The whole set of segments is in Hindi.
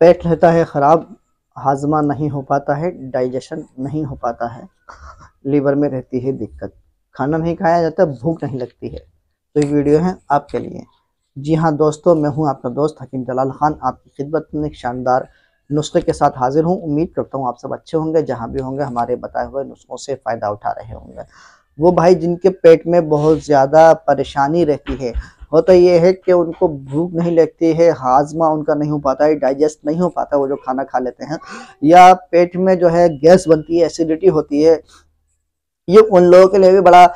पेट रहता है ख़राब हाजमा नहीं हो पाता है डाइजेशन नहीं हो पाता है लीवर में रहती है दिक्कत खाना नहीं खाया जाता भूख नहीं लगती है तो ये वीडियो है आपके लिए जी हाँ दोस्तों मैं हूँ आपका दोस्त हकीम जलाल खान आपकी खिदमत में एक शानदार नुस्खे के साथ हाजिर हूँ उम्मीद करता हूँ आप सब अच्छे होंगे जहाँ भी होंगे हमारे बताए हुए नुस्खों से फ़ायदा उठा रहे होंगे वो भाई जिनके पेट में बहुत ज़्यादा परेशानी रहती है होता ये है कि उनको भूख नहीं लगती है हाजमा उनका नहीं हो पाता है डाइजेस्ट नहीं हो पाता वो जो खाना खा लेते हैं या पेट में जो है गैस बनती है एसिडिटी होती है ये उन लोगों के लिए भी बड़ा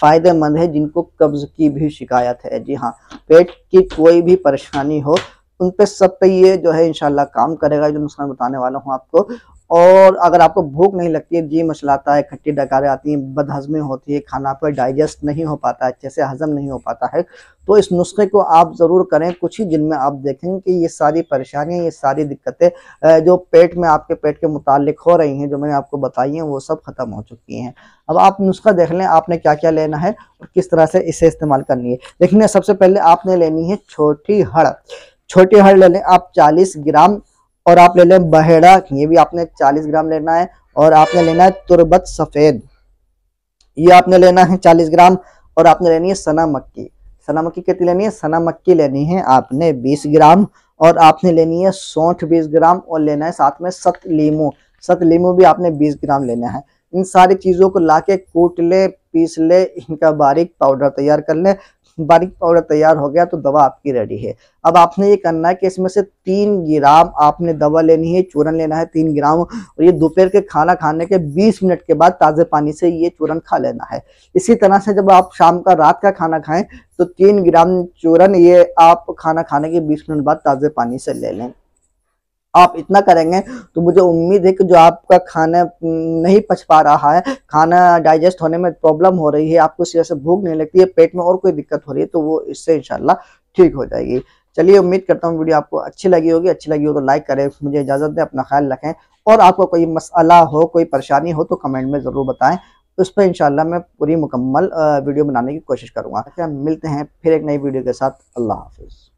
फ़ायदेमंद है जिनको कब्ज़ की भी शिकायत है जी हाँ पेट की कोई भी परेशानी हो उन पे सब पे ये जो है इनशाला काम करेगा जो नुकसान बताने वाला हूँ आपको और अगर आपको भूख नहीं लगती है जी मछलाता है खट्टी डकारें आती हैं बदहजमें होती है खाना आपका डाइजेस्ट नहीं हो पाता अच्छे से हजम नहीं हो पाता है तो इस नुस्खे को आप ज़रूर करें कुछ ही दिन में आप देखेंगे कि ये सारी परेशानियाँ ये सारी दिक्कतें जो पेट में आपके पेट के मुतालिक हो रही हैं जो मैंने आपको बताई हैं वो सब ख़त्म हो चुकी हैं अब आप नुस्खा देख लें आपने क्या क्या लेना है और किस तरह से इसे इस्तेमाल करनी है देखने सबसे पहले आपने लेनी है छोटी हड़ छोटी हड़ ले लें आप चालीस ग्राम और आप ले लें बहेड़ा ये भी आपने 40 ग्राम लेना है और आपने लेना है तुरबत सफ़ेद ये आपने लेना है 40 ग्राम और आपने लेनी है सना मक्की सना मक्की कितनी लेनी है सना मक्की लेनी है आपने 20 ग्राम और आपने लेनी है सौठ बीस ग्राम और लेना है साथ में सत लीमू सत लीमू भी आपने बीस ग्राम लेना है इन सारी चीज़ों को ला कूट ले पीस ले इनका बारीक पाउडर तैयार कर ले बारीक पाउडर तैयार हो गया तो दवा आपकी रेडी है अब आपने ये करना है कि इसमें से तीन ग्राम आपने दवा लेनी है चूरन लेना है तीन ग्राम और ये दोपहर के खाना खाने के 20 मिनट के बाद ताज़े पानी से ये चूरन खा लेना है इसी तरह से जब आप शाम का रात का खाना खाएं तो तीन ग्राम चूरन ये आप खाना खाने के बीस मिनट बाद ताज़े पानी से ले लें आप इतना करेंगे तो मुझे उम्मीद है कि जो आपका खाना नहीं पच पा रहा है खाना डाइजेस्ट होने में प्रॉब्लम हो रही है आपको सिर से भूख नहीं लगती है पेट में और कोई दिक्कत हो रही है तो वो इससे इनशाला ठीक हो जाएगी चलिए उम्मीद करता हूँ वीडियो आपको अच्छी लगी होगी अच्छी लगी हो तो लाइक करें मुझे इजाज़त दें अपना ख्याल रखें और आपको कोई मसला हो कोई परेशानी हो तो कमेंट में ज़रूर बताएं उस पर इनशाला मैं पूरी मुकम्मल वीडियो बनाने की कोशिश करूँगा अच्छा मिलते हैं फिर एक नई वीडियो के साथ अल्लाह हाफिज़